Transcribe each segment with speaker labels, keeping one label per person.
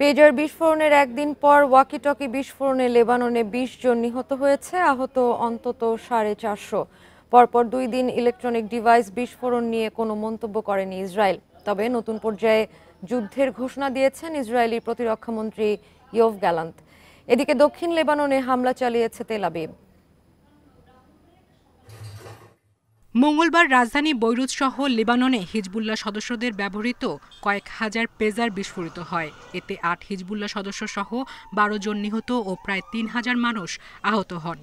Speaker 1: পেজার বিস্ফোরণের একদিন পর ওয়াকিটকি বিস্ফোরণে লেবাননে বিশ জন নিহত হয়েছে আহত অন্তত সাড়ে চারশো পরপর দুই দিন ইলেকট্রনিক ডিভাইস বিস্ফোরণ নিয়ে কোনো মন্তব্য করেনি ইসরায়েল তবে নতুন পর্যায়ে যুদ্ধের ঘোষণা দিয়েছেন ইসরায়েলি প্রতিরক্ষামন্ত্রী ইয়োভ গ্যালান্ত এদিকে দক্ষিণ লেবাননে হামলা চালিয়েছে তেলাবিব
Speaker 2: মঙ্গলবার রাজধানী বৈরুত সহ লেবাননে হিজবুল্লাহ সদস্যদের ব্যবহৃত কয়েক হাজার পেজার বিস্ফোরিত হয় এতে আট হিজবুল্লাহ সদস্য সহ বারো জন নিহত ও প্রায় তিন হাজার মানুষ আহত হন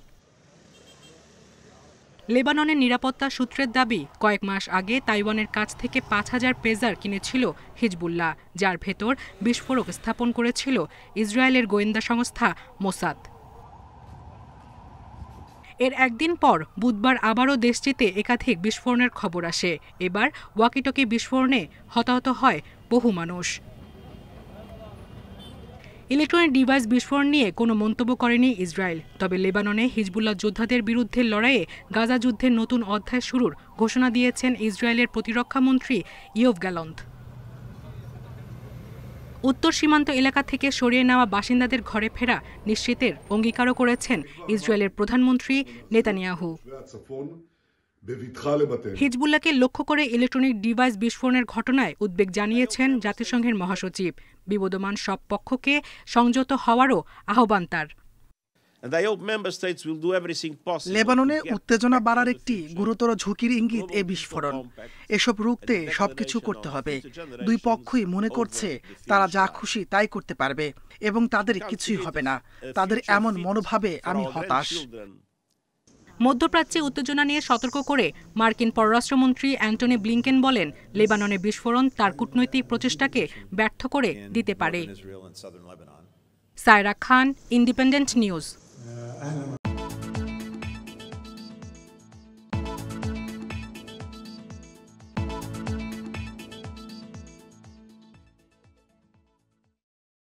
Speaker 2: লেবাননের নিরাপত্তা সূত্রের দাবি কয়েক মাস আগে তাইওয়ানের কাছ থেকে পাঁচ হাজার পেজার কিনেছিল হিজবুল্লাহ যার ভেতর বিস্ফোরক স্থাপন করেছিল ইসরায়েলের গোয়েন্দা সংস্থা মোসাদ এর একদিন পর বুধবার আবারও দেশটিতে একাধিক বিস্ফোরণের খবর আসে এবার ওয়াকিটকি বিস্ফোরণে হতাহত হয় বহু মানুষ ইলেকট্রনিক ডিভাইস বিস্ফোরণ নিয়ে কোনো মন্তব্য করেনি ইসরায়েল তবে লেবাননে হিজবুল্লাহ যোদ্ধাদের বিরুদ্ধে লড়াইয়ে গাজা যুদ্ধের নতুন অধ্যায় শুরুর ঘোষণা দিয়েছেন ইসরায়েলের প্রতিরক্ষামন্ত্রী ইয়োভ গ্যালন্থ উত্তর সীমান্ত এলাকা থেকে সরিয়ে নেওয়া বাসিন্দাদের ঘরে ফেরা নিশ্চিতের অঙ্গীকারও করেছেন ইসরায়েলের প্রধানমন্ত্রী নেতানিয়াহু হিজবুল্লাকে লক্ষ্য করে ইলেকট্রনিক ডিভাইস বিস্ফোরণের ঘটনায় উদ্বেগ জানিয়েছেন জাতিসংঘের মহাসচিব বিবদমান সব পক্ষকে সংযত হওয়ারও আহ্বান তার লেবাননে উত্তেজনা বাড়ার একটি গুরুতর ঝুঁকির ইঙ্গিত এ বিস্ফোরণ এসব রুখতে সবকিছু করতে হবে দুই পক্ষই মনে করছে তারা যা খুশি তাই করতে পারবে এবং তাদের কিছুই হবে না তাদের এমন মনোভাবে আমি হতাশ মধ্যপ্রাচ্যে উত্তেজনা নিয়ে সতর্ক করে মার্কিন পররাষ্ট্রমন্ত্রী অ্যান্টনি ব্লিংকেন বলেন লেবাননের বিস্ফোরণ তার কূটনৈতিক প্রচেষ্টাকে ব্যর্থ করে দিতে পারে সায়রা খান ইন্ডিপেন্ডেন্ট নিউজ